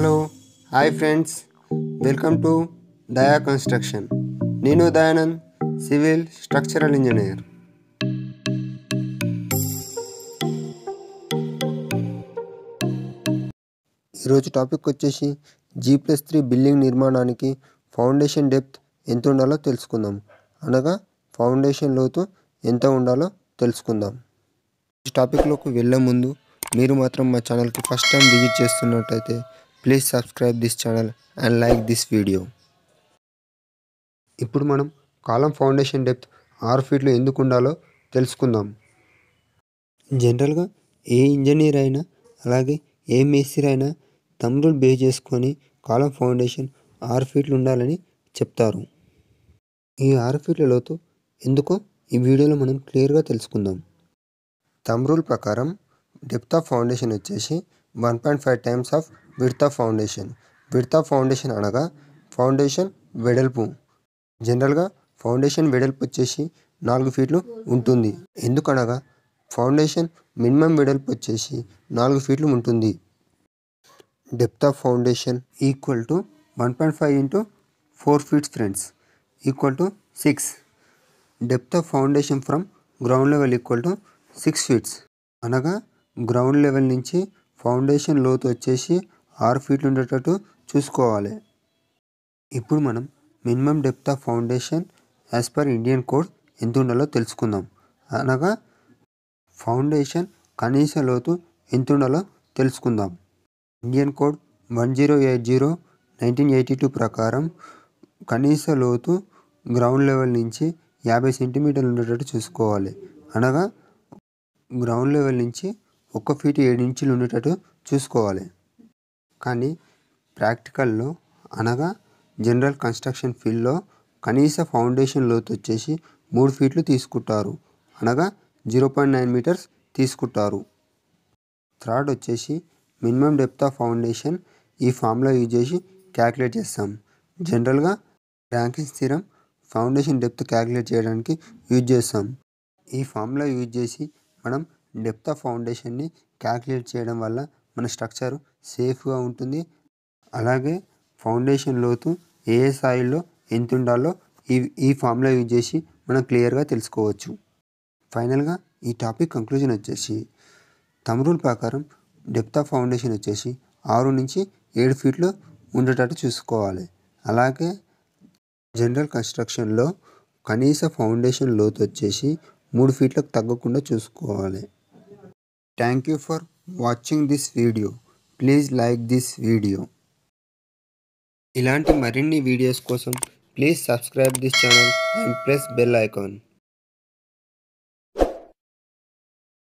Hello hi friends welcome to Daya construction నేను Dayanand civil structural engineer ఈరోజు topic వచ్చేసి G plus three building నిర్మాణానికి foundation depth ఎంత ఉండాలో తెలుసుకుందాం అనగా ఫౌండేషన్ లోతు ఎంత ఉండాలో తెలుసుకుందాం ఈ టాపిక్లోకి వెళ్ళే ముందు మీరు మాత్రం మా ఛానల్కి ఫస్ట్ టైం విజిట్ చేస్తున్నట్టయితే please subscribe this channel and like this video ఇప్పుడు మనం కాలం ఫౌండేషన్ డెప్త్ ఆరు ఫీట్లు ఎందుకు ఉండాలో తెలుసుకుందాం జనరల్గా ఏ ఇంజనీర్ అయినా అలాగే ఏ మేస్త్రి అయినా తమ్ముడు బేస్ చేసుకొని కాలం ఫౌండేషన్ ఆరు ఫీట్లు ఉండాలని చెప్తారు ఈ ఆరు ఫీట్ల లోతు ఎందుకో ఈ వీడియోలో మనం క్లియర్గా తెలుసుకుందాం తమ్రూల్ ప్రకారం డెప్త్ ఆఫ్ ఫౌండేషన్ వచ్చేసి one point five times of width foundation width foundation అనగా ఫౌండేషన్ వెడల్పు జనరల్గా ఫౌండేషన్ వెడల్పు వచ్చేసి నాలుగు ఫీట్లు ఉంటుంది ఎందుకనగా ఫౌండేషన్ మినిమం వెడల్పు వచ్చేసి నాలుగు ఫీట్లు ఉంటుంది depth of foundation equal to one point five into four feet friends equal to six depth of foundation from ground level equal to six feet అనగా గ్రౌండ్ లెవెల్ నుంచి ఫౌండేషన్ లోతు వచ్చేసి ఆరు ఫీట్లు ఉండేటట్టు చూసుకోవాలి ఇప్పుడు మనం minimum depth of foundation as per Indian code ఎంత ఉండాలో తెలుసుకుందాం అనగా ఫౌండేషన్ కనీస లోతు ఎంత ఉండాలో తెలుసుకుందాం Indian code one zero eight zero nineteen eighty two ప్రకారం కనీస లోతు గ్రౌండ్ లెవెల్ నుంచి యాభై సెంటీమీటర్లు ఉండేటట్టు చూసుకోవాలి అనగా గ్రౌండ్ లెవెల్ నుంచి ఒక్క ఫీట్ ఏడు ఇంచులు ఉండేటట్టు చూసుకోవాలి కానీ ప్రాక్టికల్లో అనగా జనరల్ కన్స్ట్రక్షన్ ఫీల్డ్లో కనీస ఫౌండేషన్ లోతు వచ్చేసి మూడు ఫీట్లు తీసుకుంటారు అనగా జీరో పాయింట్ నైన్ మీటర్స్ తీసుకుంటారు థర్డ్ వచ్చేసి మినిమం డెప్త్ ఆఫ్ ఫౌండేషన్ ఈ ఫామ్లో యూజ్ చేసి క్యాలిక్యులేట్ చేస్తాం జనరల్గా ర్యాంకింగ్ స్థిరం ఫౌండేషన్ డెప్త్ క్యాలిక్యులేట్ చేయడానికి యూజ్ చేస్తాం ఈ ఫామ్లో యూజ్ చేసి మనం డెప్త్ ఆఫ్ ఫౌండేషన్ని క్యాల్కులేట్ చేయడం వల్ల మన స్ట్రక్చర్ సేఫ్గా ఉంటుంది అలాగే ఫౌండేషన్ లోతు ఏ స్థాయిలో ఎంత ఉండాలో ఈ ఈ ఫార్ములా యూజ్ చేసి మనం క్లియర్గా తెలుసుకోవచ్చు ఫైనల్గా ఈ టాపిక్ కంక్లూజన్ వచ్చేసి తమరూల్ ప్రకారం డెప్త్ ఆఫ్ ఫౌండేషన్ వచ్చేసి ఆరు నుంచి ఏడు ఫీట్లు ఉండేటట్టు చూసుకోవాలి అలాగే జనరల్ కన్స్ట్రక్షన్లో కనీస ఫౌండేషన్ లోతు వచ్చేసి మూడు ఫీట్లకు తగ్గకుండా చూసుకోవాలి Thank you for watching this video. Please like this video. ఇలాంటి మరిన్ని వీడియోస్ కోసం please subscribe this channel and press bell icon